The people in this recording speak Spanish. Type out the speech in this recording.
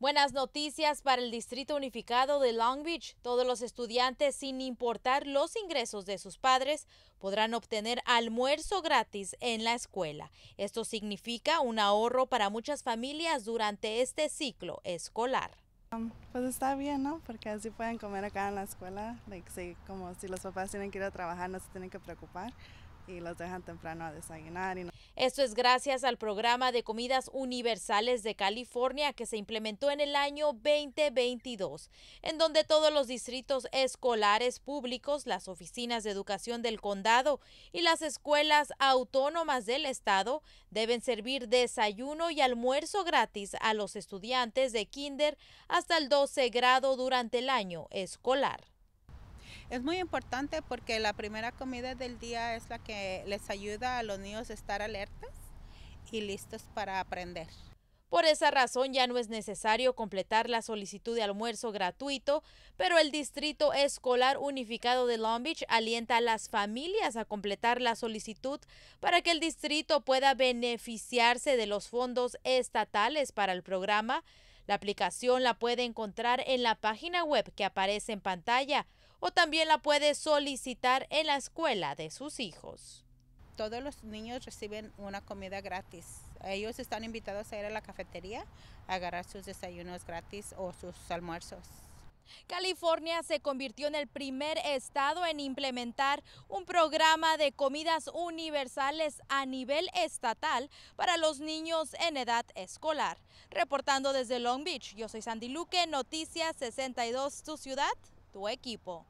Buenas noticias para el Distrito Unificado de Long Beach. Todos los estudiantes, sin importar los ingresos de sus padres, podrán obtener almuerzo gratis en la escuela. Esto significa un ahorro para muchas familias durante este ciclo escolar. Um, pues está bien, ¿no? Porque así pueden comer acá en la escuela. como si los papás tienen que ir a trabajar, no se tienen que preocupar y los dejan temprano a desayunar. Esto es gracias al programa de comidas universales de California que se implementó en el año 2022, en donde todos los distritos escolares públicos, las oficinas de educación del condado y las escuelas autónomas del estado deben servir desayuno y almuerzo gratis a los estudiantes de kinder hasta el 12 grado durante el año escolar. Es muy importante porque la primera comida del día es la que les ayuda a los niños a estar alertas y listos para aprender. Por esa razón ya no es necesario completar la solicitud de almuerzo gratuito, pero el Distrito Escolar Unificado de Long Beach alienta a las familias a completar la solicitud para que el distrito pueda beneficiarse de los fondos estatales para el programa. La aplicación la puede encontrar en la página web que aparece en pantalla o también la puede solicitar en la escuela de sus hijos. Todos los niños reciben una comida gratis. Ellos están invitados a ir a la cafetería a agarrar sus desayunos gratis o sus almuerzos. California se convirtió en el primer estado en implementar un programa de comidas universales a nivel estatal para los niños en edad escolar. Reportando desde Long Beach, yo soy Sandy Luque, Noticias 62, tu ciudad tu equipo